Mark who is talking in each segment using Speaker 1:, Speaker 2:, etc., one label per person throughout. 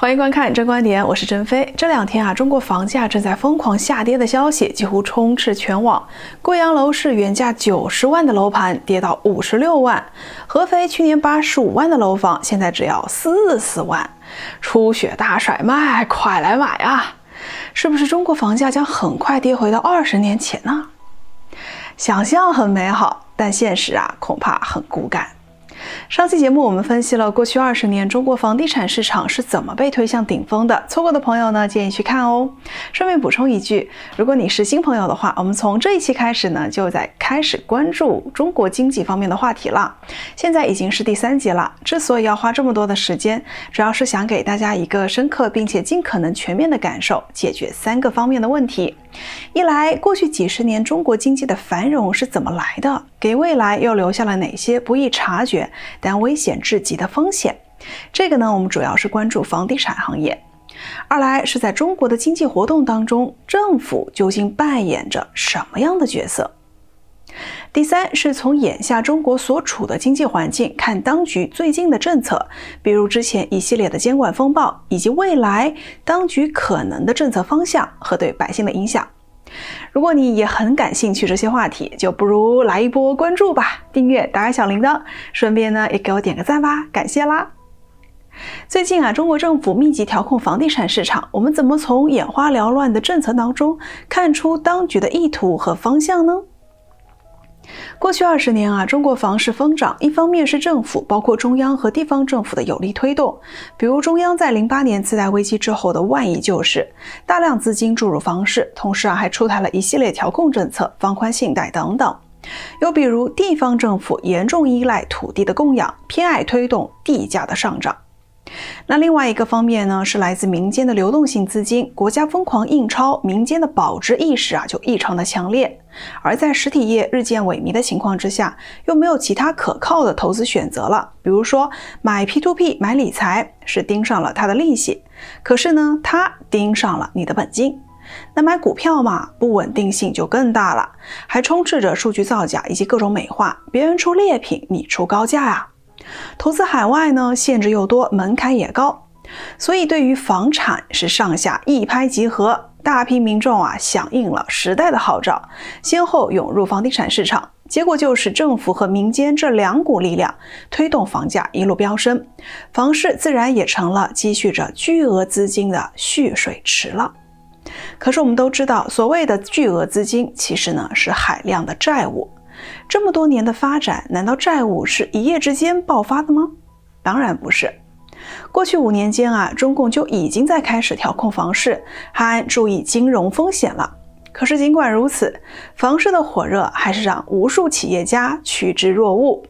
Speaker 1: 欢迎观看《真观点》，我是甄飞。这两天啊，中国房价正在疯狂下跌的消息几乎充斥全网。贵阳楼市原价九十万的楼盘跌到五十六万，合肥去年八十五万的楼房现在只要四十万，初雪大甩卖，快来买啊！是不是中国房价将很快跌回到二十年前呢？想象很美好，但现实啊，恐怕很骨感。上期节目我们分析了过去二十年中国房地产市场是怎么被推向顶峰的，错过的朋友呢建议去看哦。顺便补充一句，如果你是新朋友的话，我们从这一期开始呢就在开始关注中国经济方面的话题了。现在已经是第三集了，之所以要花这么多的时间，主要是想给大家一个深刻并且尽可能全面的感受，解决三个方面的问题。一来，过去几十年中国经济的繁荣是怎么来的？给未来又留下了哪些不易察觉但危险至极的风险？这个呢，我们主要是关注房地产行业。二来是在中国的经济活动当中，政府究竟扮演着什么样的角色？第三是从眼下中国所处的经济环境看当局最近的政策，比如之前一系列的监管风暴，以及未来当局可能的政策方向和对百姓的影响。如果你也很感兴趣这些话题，就不如来一波关注吧，订阅，打开小铃铛，顺便呢也给我点个赞吧，感谢啦。最近啊，中国政府密集调控房地产市场，我们怎么从眼花缭乱的政策当中看出当局的意图和方向呢？过去二十年啊，中国房市疯涨，一方面是政府包括中央和地方政府的有力推动，比如中央在零八年次贷危机之后的万亿救市，大量资金注入房市，同时啊还出台了一系列调控政策，放宽信贷等等；又比如地方政府严重依赖土地的供养，偏爱推动地价的上涨。那另外一个方面呢，是来自民间的流动性资金。国家疯狂印钞，民间的保值意识啊就异常的强烈。而在实体业日渐萎靡的情况之下，又没有其他可靠的投资选择了。比如说买 P2P、买理财，是盯上了它的利息，可是呢，它盯上了你的本金。那买股票嘛，不稳定性就更大了，还充斥着数据造假以及各种美化。别人出劣品，你出高价啊。投资海外呢，限制又多，门槛也高，所以对于房产是上下一拍即合，大批民众啊响应了时代的号召，先后涌入房地产市场，结果就是政府和民间这两股力量推动房价一路飙升，房市自然也成了积蓄着巨额资金的蓄水池了。可是我们都知道，所谓的巨额资金，其实呢是海量的债务。这么多年的发展，难道债务是一夜之间爆发的吗？当然不是。过去五年间啊，中共就已经在开始调控房市，还注意金融风险了。可是尽管如此，房市的火热还是让无数企业家趋之若鹜。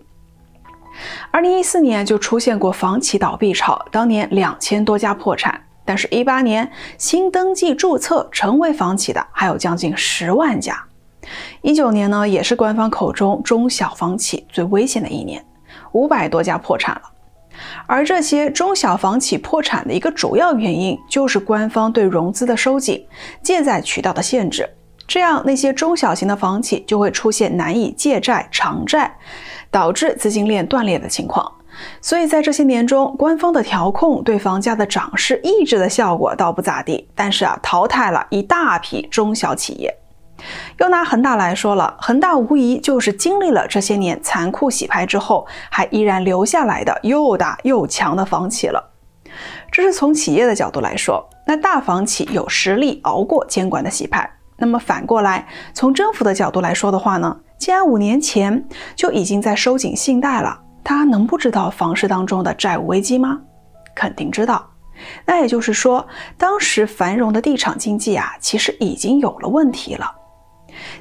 Speaker 1: 二零一四年就出现过房企倒闭潮，当年两千多家破产。但是，一八年新登记注册成为房企的还有将近十万家。一九年呢，也是官方口中中小房企最危险的一年，五百多家破产了。而这些中小房企破产的一个主要原因，就是官方对融资的收紧、借债渠道的限制。这样那些中小型的房企就会出现难以借债偿债，导致资金链断裂的情况。所以在这些年中，官方的调控对房价的涨势抑制的效果倒不咋地，但是啊，淘汰了一大批中小企业。又拿恒大来说了，恒大无疑就是经历了这些年残酷洗牌之后，还依然留下来的又大又强的房企了。这是从企业的角度来说，那大房企有实力熬过监管的洗牌。那么反过来，从政府的角度来说的话呢，既然五年前就已经在收紧信贷了，他能不知道房市当中的债务危机吗？肯定知道。那也就是说，当时繁荣的地产经济啊，其实已经有了问题了。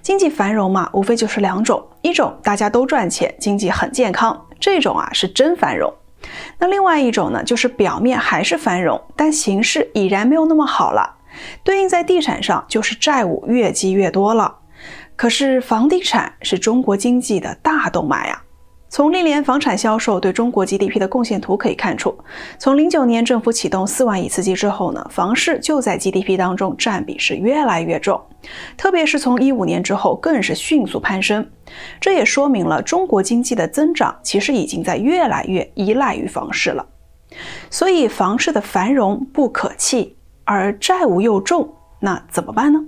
Speaker 1: 经济繁荣嘛，无非就是两种，一种大家都赚钱，经济很健康，这种啊是真繁荣；那另外一种呢，就是表面还是繁荣，但形势已然没有那么好了。对应在地产上，就是债务越积越多了。可是房地产是中国经济的大动脉啊。从历年房产销售对中国 GDP 的贡献图可以看出，从零九年政府启动四万亿刺激之后呢，房市就在 GDP 当中占比是越来越重，特别是从一五年之后更是迅速攀升。这也说明了中国经济的增长其实已经在越来越依赖于房市了。所以房市的繁荣不可弃，而债务又重，那怎么办呢？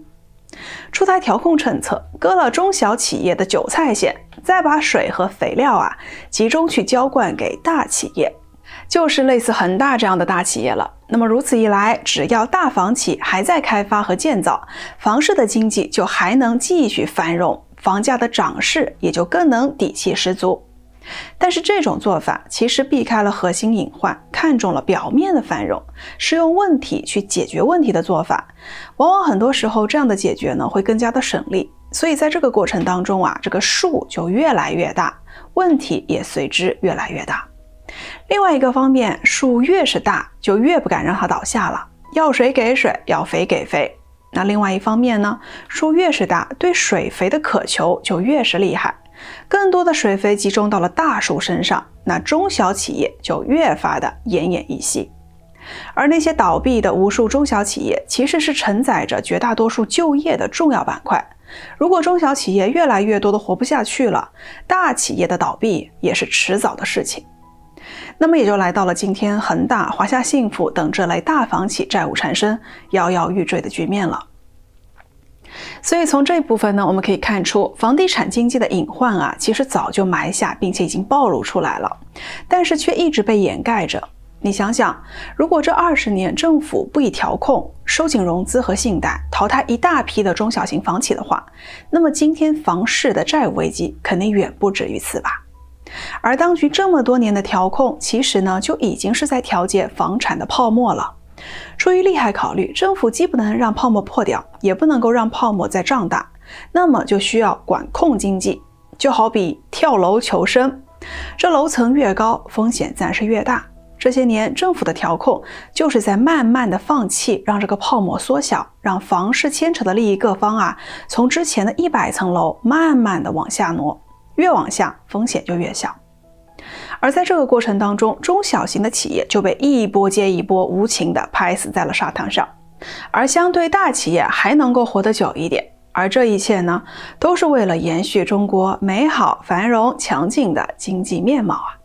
Speaker 1: 出台调控政策，割了中小企业的韭菜线。再把水和肥料啊集中去浇灌给大企业，就是类似恒大这样的大企业了。那么如此一来，只要大房企还在开发和建造，房市的经济就还能继续繁荣，房价的涨势也就更能底气十足。但是这种做法其实避开了核心隐患，看中了表面的繁荣，是用问题去解决问题的做法。往往很多时候，这样的解决呢会更加的省力。所以在这个过程当中啊，这个树就越来越大，问题也随之越来越大。另外一个方面，树越是大，就越不敢让它倒下了，要水给水，要肥给肥。那另外一方面呢，树越是大，对水肥的渴求就越是厉害，更多的水肥集中到了大树身上，那中小企业就越发的奄奄一息。而那些倒闭的无数中小企业，其实是承载着绝大多数就业的重要板块。如果中小企业越来越多的活不下去了，大企业的倒闭也是迟早的事情，那么也就来到了今天恒大、华夏幸福等这类大房企债务缠身、摇摇欲坠的局面了。所以从这部分呢，我们可以看出房地产经济的隐患啊，其实早就埋下，并且已经暴露出来了，但是却一直被掩盖着。你想想，如果这二十年政府不以调控、收紧融资和信贷，淘汰一大批的中小型房企的话，那么今天房市的债务危机肯定远不止于此吧？而当局这么多年的调控，其实呢就已经是在调节房产的泡沫了。出于利害考虑，政府既不能让泡沫破掉，也不能够让泡沫再胀大，那么就需要管控经济，就好比跳楼求生，这楼层越高，风险自然是越大。这些年，政府的调控就是在慢慢的放弃，让这个泡沫缩小，让房市牵扯的利益各方啊，从之前的一百层楼慢慢的往下挪，越往下风险就越小。而在这个过程当中，中小型的企业就被一波接一波无情的拍死在了沙滩上，而相对大企业还能够活得久一点。而这一切呢，都是为了延续中国美好、繁荣、强劲的经济面貌啊。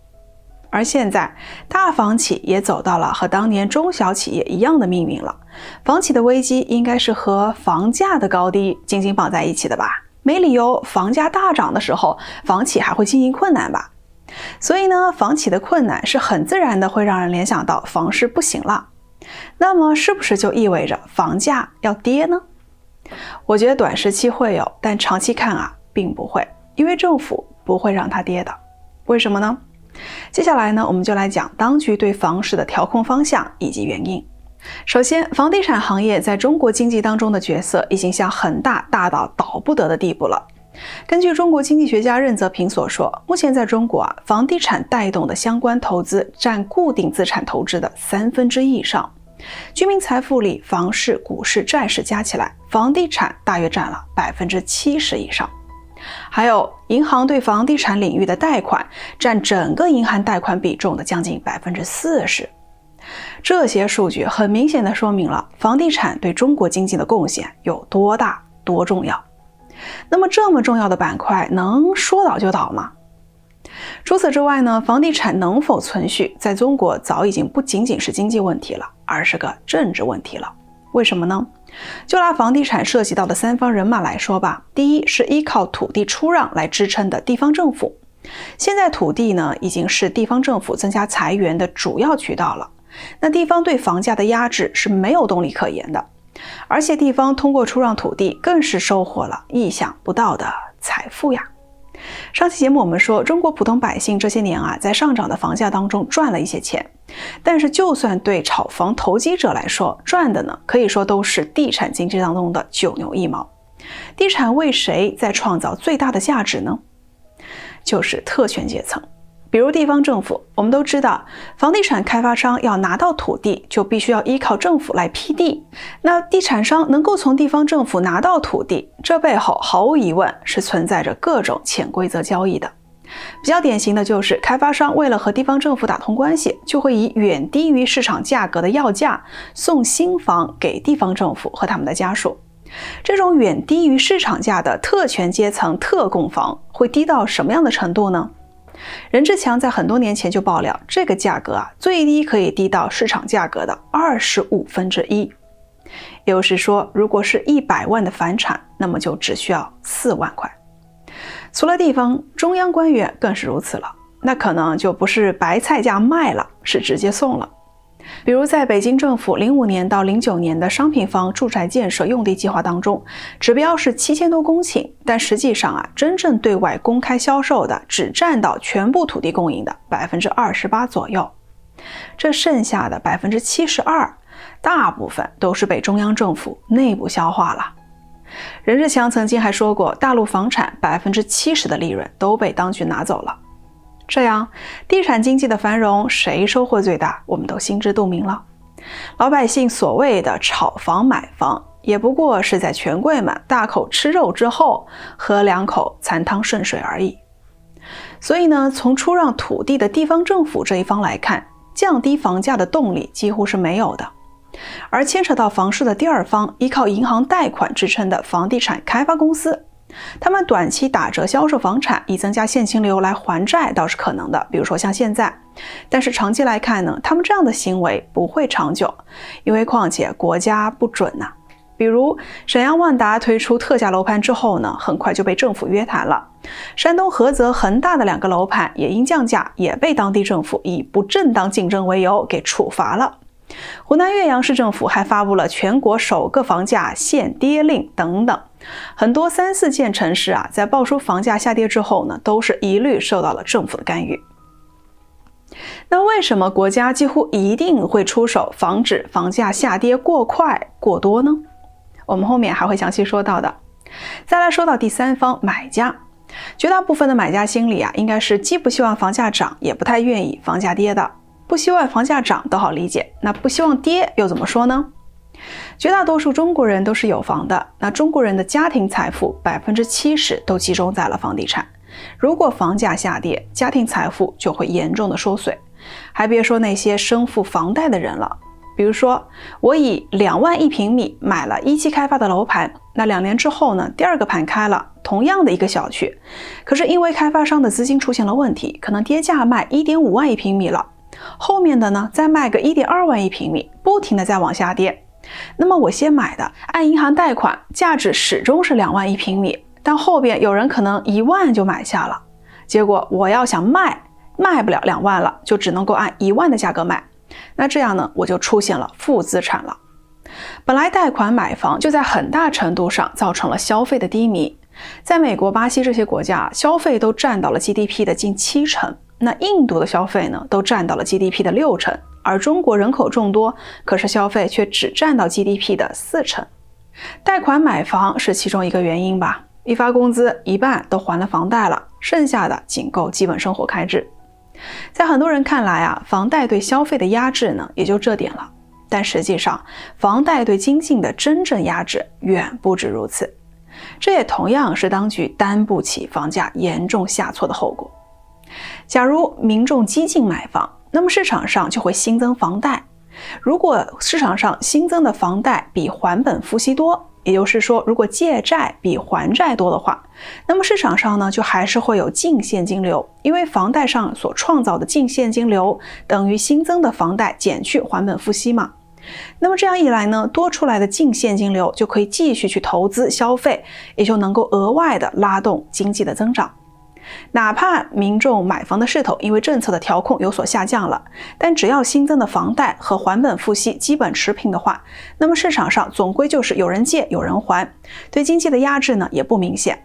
Speaker 1: 而现在，大房企也走到了和当年中小企业一样的命运了。房企的危机应该是和房价的高低紧紧绑在一起的吧？没理由房价大涨的时候，房企还会经营困难吧？所以呢，房企的困难是很自然的，会让人联想到房市不行了。那么，是不是就意味着房价要跌呢？我觉得短时期会有，但长期看啊，并不会，因为政府不会让它跌的。为什么呢？接下来呢，我们就来讲当局对房市的调控方向以及原因。首先，房地产行业在中国经济当中的角色已经向很大大到倒不得的地步了。根据中国经济学家任泽平所说，目前在中国啊，房地产带动的相关投资占固定资产投资的三分之一以上，居民财富里房市、股市、债市加起来，房地产大约占了百分之七十以上。还有，银行对房地产领域的贷款占整个银行贷款比重的将近百分之四十。这些数据很明显的说明了房地产对中国经济的贡献有多大多重要。那么，这么重要的板块能说倒就倒吗？除此之外呢，房地产能否存续在中国，早已经不仅仅是经济问题了，而是个政治问题了。为什么呢？就拿房地产涉及到的三方人马来说吧，第一是依靠土地出让来支撑的地方政府，现在土地呢已经是地方政府增加财源的主要渠道了。那地方对房价的压制是没有动力可言的，而且地方通过出让土地更是收获了意想不到的财富呀。上期节目我们说，中国普通百姓这些年啊，在上涨的房价当中赚了一些钱，但是就算对炒房投机者来说，赚的呢，可以说都是地产经济当中的九牛一毛。地产为谁在创造最大的价值呢？就是特权阶层。比如地方政府，我们都知道，房地产开发商要拿到土地，就必须要依靠政府来批地。那地产商能够从地方政府拿到土地，这背后毫无疑问是存在着各种潜规则交易的。比较典型的就是，开发商为了和地方政府打通关系，就会以远低于市场价格的要价送新房给地方政府和他们的家属。这种远低于市场价的特权阶层特供房，会低到什么样的程度呢？任志强在很多年前就爆料，这个价格啊，最低可以低到市场价格的二十五分之一，也就是说，如果是一百万的房产，那么就只需要四万块。除了地方，中央官员更是如此了，那可能就不是白菜价卖了，是直接送了。比如，在北京政府05年到09年的商品房住宅建设用地计划当中，指标是七千多公顷，但实际上啊，真正对外公开销售的只占到全部土地供应的百分之二十八左右。这剩下的百分之七十二，大部分都是被中央政府内部消化了。任志强曾经还说过，大陆房产百分之七十的利润都被当局拿走了。这样，地产经济的繁荣，谁收获最大，我们都心知肚明了。老百姓所谓的炒房、买房，也不过是在权贵们大口吃肉之后，喝两口残汤顺水而已。所以呢，从出让土地的地方政府这一方来看，降低房价的动力几乎是没有的。而牵扯到房市的第二方，依靠银行贷款支撑的房地产开发公司。他们短期打折销售房产，以增加现金流来还债倒是可能的，比如说像现在。但是长期来看呢，他们这样的行为不会长久，因为况且国家不准呐。比如沈阳万达推出特价楼盘之后呢，很快就被政府约谈了。山东菏泽恒大的两个楼盘也因降价，也被当地政府以不正当竞争为由给处罚了。湖南岳阳市政府还发布了全国首个房价限跌令等等。很多三四线城市啊，在爆出房价下跌之后呢，都是一律受到了政府的干预。那为什么国家几乎一定会出手，防止房价下跌过快过多呢？我们后面还会详细说到的。再来说到第三方买家，绝大部分的买家心里啊，应该是既不希望房价涨，也不太愿意房价跌的。不希望房价涨都好理解，那不希望跌又怎么说呢？绝大多数中国人都是有房的，那中国人的家庭财富百分之七十都集中在了房地产。如果房价下跌，家庭财富就会严重的缩水。还别说那些身负房贷的人了，比如说我以两万一平米买了一期开发的楼盘，那两年之后呢，第二个盘开了同样的一个小区，可是因为开发商的资金出现了问题，可能跌价卖一点五万一平米了，后面的呢再卖个一点二万一平米，不停的在往下跌。那么我先买的，按银行贷款，价值始终是两万一平米，但后边有人可能一万就买下了，结果我要想卖，卖不了两万了，就只能够按一万的价格卖，那这样呢，我就出现了负资产了。本来贷款买房就在很大程度上造成了消费的低迷，在美国、巴西这些国家，消费都占到了 GDP 的近七成，那印度的消费呢，都占到了 GDP 的六成。而中国人口众多，可是消费却只占到 GDP 的四成，贷款买房是其中一个原因吧。一发工资，一半都还了房贷了，剩下的仅够基本生活开支。在很多人看来啊，房贷对消费的压制呢，也就这点了。但实际上，房贷对经济的真正压制远不止如此。这也同样是当局担不起房价严重下挫的后果。假如民众激进买房，那么市场上就会新增房贷。如果市场上新增的房贷比还本付息多，也就是说，如果借债比还债多的话，那么市场上呢就还是会有净现金流，因为房贷上所创造的净现金流等于新增的房贷减去还本付息嘛。那么这样一来呢，多出来的净现金流就可以继续去投资消费，也就能够额外的拉动经济的增长。哪怕民众买房的势头因为政策的调控有所下降了，但只要新增的房贷和还本付息基本持平的话，那么市场上总归就是有人借有人还，对经济的压制呢也不明显。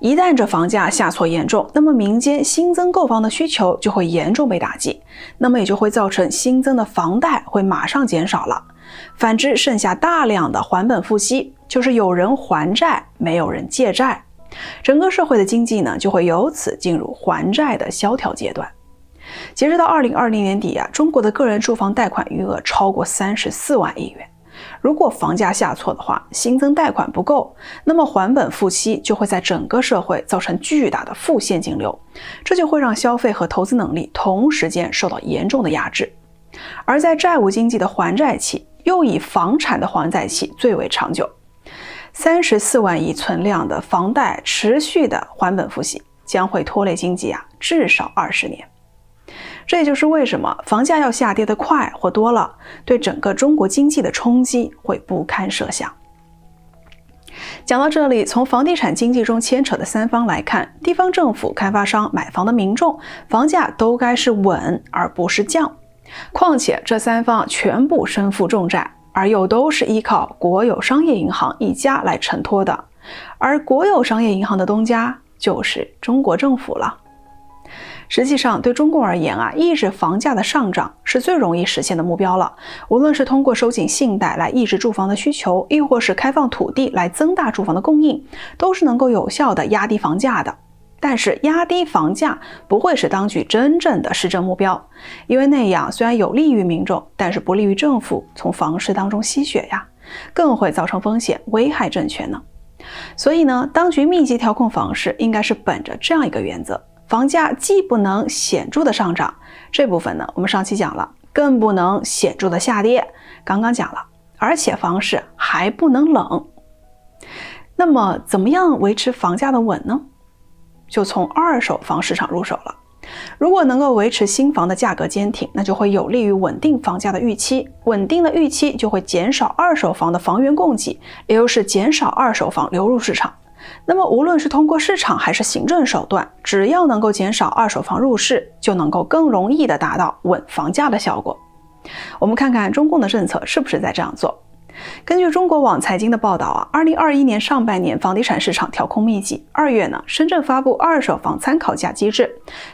Speaker 1: 一旦这房价下挫严重，那么民间新增购房的需求就会严重被打击，那么也就会造成新增的房贷会马上减少了。反之，剩下大量的还本付息，就是有人还债，没有人借债。整个社会的经济呢，就会由此进入还债的萧条阶段。截止到二零二零年底啊，中国的个人住房贷款余额超过三十四万亿元。如果房价下挫的话，新增贷款不够，那么还本付息就会在整个社会造成巨大的负现金流，这就会让消费和投资能力同时间受到严重的压制。而在债务经济的还债期，又以房产的还债期最为长久。三十四万亿存量的房贷持续的还本付息，将会拖累经济啊，至少二十年。这也就是为什么房价要下跌的快或多了，对整个中国经济的冲击会不堪设想。讲到这里，从房地产经济中牵扯的三方来看，地方政府、开发商、买房的民众，房价都该是稳而不是降。况且这三方全部身负重债。而又都是依靠国有商业银行一家来承托的，而国有商业银行的东家就是中国政府了。实际上，对中共而言啊，抑制房价的上涨是最容易实现的目标了。无论是通过收紧信贷来抑制住房的需求，亦或是开放土地来增大住房的供应，都是能够有效的压低房价的。但是压低房价不会是当局真正的施政目标，因为那样虽然有利于民众，但是不利于政府从房市当中吸血呀，更会造成风险危害政权呢。所以呢，当局密集调控房市应该是本着这样一个原则：房价既不能显著的上涨，这部分呢我们上期讲了，更不能显著的下跌，刚刚讲了，而且房市还不能冷。那么，怎么样维持房价的稳呢？就从二手房市场入手了。如果能够维持新房的价格坚挺，那就会有利于稳定房价的预期。稳定的预期就会减少二手房的房源供给，也就是减少二手房流入市场。那么，无论是通过市场还是行政手段，只要能够减少二手房入市，就能够更容易的达到稳房价的效果。我们看看中共的政策是不是在这样做。根据中国网财经的报道啊，二零二一年上半年房地产市场调控密集。二月呢，深圳发布二手房参考价机制；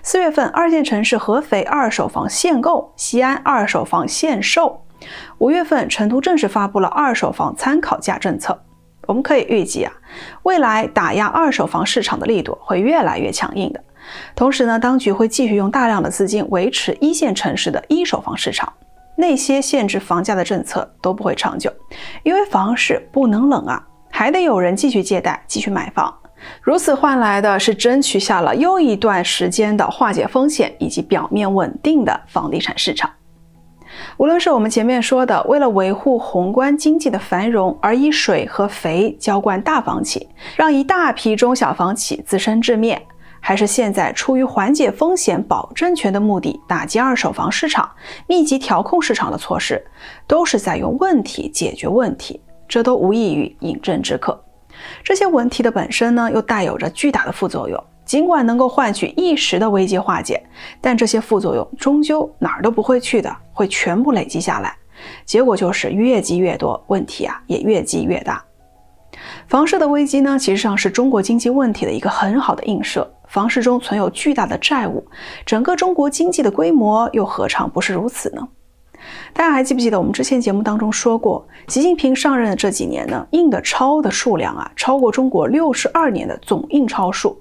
Speaker 1: 四月份，二线城市合肥二手房限购，西安二手房限售；五月份，成都正式发布了二手房参考价政策。我们可以预计啊，未来打压二手房市场的力度会越来越强硬的。同时呢，当局会继续用大量的资金维持一线城市的一手房市场。那些限制房价的政策都不会长久，因为房市不能冷啊，还得有人继续借贷、继续买房。如此换来的是争取下了又一段时间的化解风险以及表面稳定的房地产市场。无论是我们前面说的，为了维护宏观经济的繁荣而以水和肥浇灌大房企，让一大批中小房企自生自灭。还是现在出于缓解风险、保证权的目的，打击二手房市场、密集调控市场的措施，都是在用问题解决问题，这都无异于饮鸩止渴。这些问题的本身呢，又带有着巨大的副作用，尽管能够换取一时的危机化解，但这些副作用终究哪儿都不会去的，会全部累积下来，结果就是越积越多，问题啊也越积越大。房市的危机呢，其实上是中国经济问题的一个很好的映射。房市中存有巨大的债务，整个中国经济的规模又何尝不是如此呢？大家还记不记得我们之前节目当中说过，习近平上任的这几年呢，印的钞的数量啊，超过中国六十二年的总印钞数。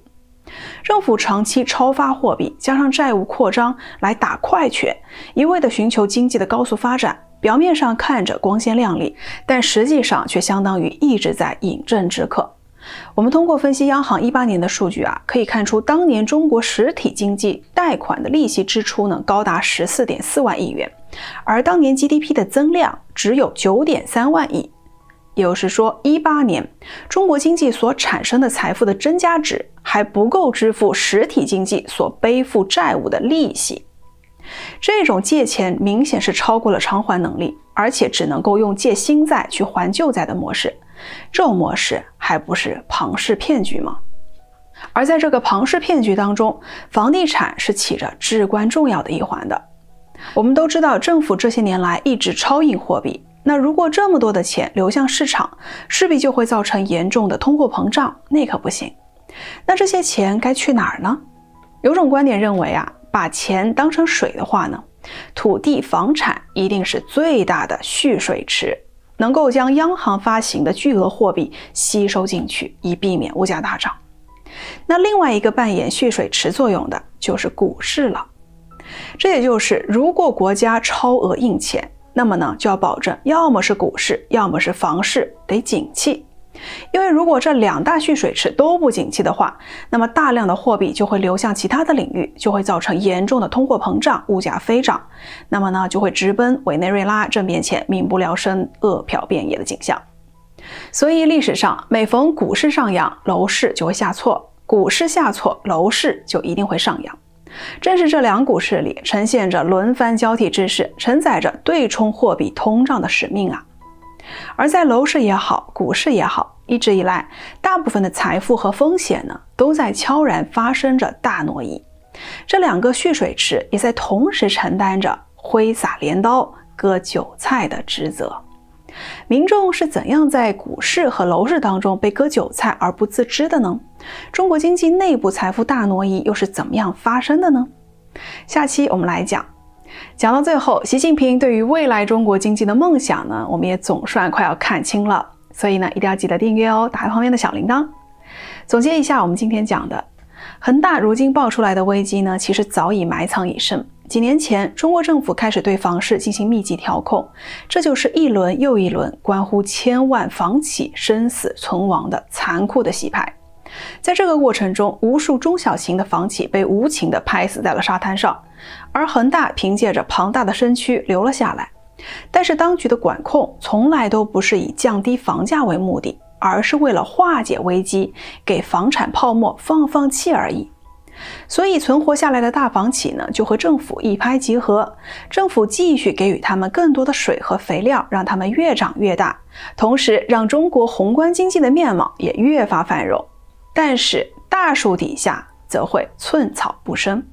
Speaker 1: 政府长期超发货币，加上债务扩张来打快拳，一味的寻求经济的高速发展，表面上看着光鲜亮丽，但实际上却相当于一直在饮鸩止渴。我们通过分析央行一八年的数据啊，可以看出，当年中国实体经济贷款的利息支出呢，高达十四点四万亿元，而当年 GDP 的增量只有九点三万亿，也就是说，一八年中国经济所产生的财富的增加值还不够支付实体经济所背负债务的利息，这种借钱明显是超过了偿还能力，而且只能够用借新债去还旧债的模式。这种模式还不是庞氏骗局吗？而在这个庞氏骗局当中，房地产是起着至关重要的一环的。我们都知道，政府这些年来一直超印货币，那如果这么多的钱流向市场，势必就会造成严重的通货膨胀，那可不行。那这些钱该去哪儿呢？有种观点认为啊，把钱当成水的话呢，土地房产一定是最大的蓄水池。能够将央行发行的巨额货币吸收进去，以避免物价大涨。那另外一个扮演蓄水池作用的就是股市了。这也就是，如果国家超额印钱，那么呢就要保证，要么是股市，要么是房市得景气。因为如果这两大蓄水池都不景气的话，那么大量的货币就会流向其他的领域，就会造成严重的通货膨胀、物价飞涨。那么呢，就会直奔委内瑞拉政变前民不聊生、饿殍遍野的景象。所以历史上每逢股市上扬，楼市就会下挫；股市下挫，楼市就一定会上扬。正是这两股势力呈现着轮番交替之势，承载着对冲货币通胀的使命啊。而在楼市也好，股市也好，一直以来，大部分的财富和风险呢，都在悄然发生着大挪移。这两个蓄水池也在同时承担着挥洒镰刀割韭菜的职责。民众是怎样在股市和楼市当中被割韭菜而不自知的呢？中国经济内部财富大挪移又是怎么样发生的呢？下期我们来讲。讲到最后，习近平对于未来中国经济的梦想呢，我们也总算快要看清了。所以呢，一定要记得订阅哦，打开旁边的小铃铛。总结一下，我们今天讲的，恒大如今爆出来的危机呢，其实早已埋藏已深。几年前，中国政府开始对房市进行密集调控，这就是一轮又一轮关乎千万房企生死存亡的残酷的洗牌。在这个过程中，无数中小型的房企被无情的拍死在了沙滩上。而恒大凭借着庞大的身躯留了下来，但是当局的管控从来都不是以降低房价为目的，而是为了化解危机，给房产泡沫放放气而已。所以存活下来的大房企呢，就和政府一拍即合，政府继续给予他们更多的水和肥料，让他们越长越大，同时让中国宏观经济的面貌也越发繁荣。但是大树底下则会寸草不生。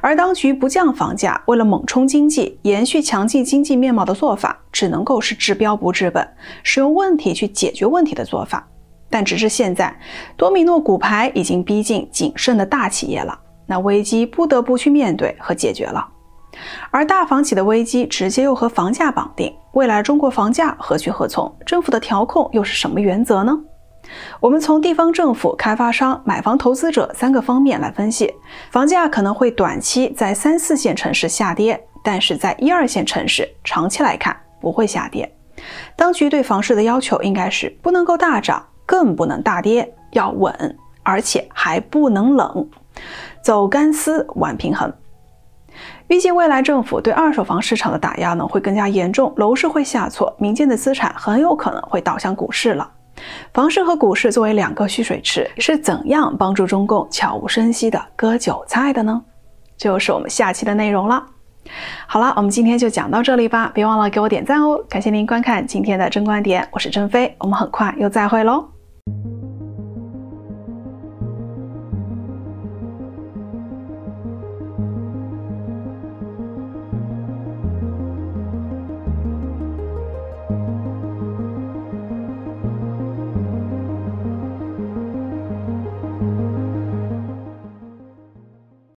Speaker 1: 而当局不降房价，为了猛冲经济、延续强劲经济面貌的做法，只能够是治标不治本，使用问题去解决问题的做法。但直至现在，多米诺骨牌已经逼近谨慎的大企业了，那危机不得不去面对和解决了。而大房企的危机直接又和房价绑定，未来中国房价何去何从？政府的调控又是什么原则呢？我们从地方政府、开发商、买房投资者三个方面来分析，房价可能会短期在三四线城市下跌，但是在一二线城市长期来看不会下跌。当局对房市的要求应该是不能够大涨，更不能大跌，要稳，而且还不能冷，走干丝玩平衡。预计未来政府对二手房市场的打压呢会更加严重，楼市会下挫，民间的资产很有可能会倒向股市了。房市和股市作为两个蓄水池，是怎样帮助中共悄无声息地割韭菜的呢？这就是我们下期的内容了。好了，我们今天就讲到这里吧，别忘了给我点赞哦！感谢您观看今天的真观点，我是珍飞，我们很快又再会喽。